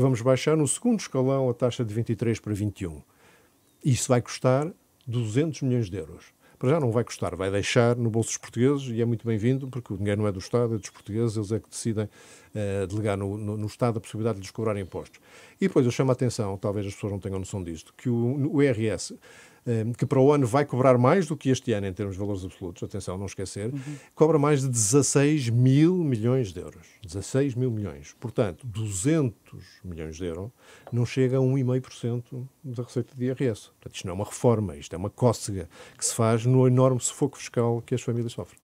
vamos baixar no segundo escalão a taxa de 23 para 21. Isso vai custar 200 milhões de euros. Para já não vai custar, vai deixar no bolso dos portugueses e é muito bem-vindo, porque o dinheiro não é do Estado, é dos portugueses, eles é que decidem uh, delegar no, no, no, Estado a possibilidade de lhes cobrarem impostos. E depois eu chamo a atenção, talvez as pessoas não tenham noção disto, que o, o IRS eh, que para o ano vai cobrar mais do que este ano em termos de valores absolutos, atenção, não esquecer, uhum. cobra mais de 16 mil milhões de euros. 16 mil milhões. Portanto, 200 milhões de euros não chega a 1,5% da receita de IRS. Portanto, isto não é uma reforma, isto é uma cócega que se faz no enorme sufoco fiscal que as famílias sofrem.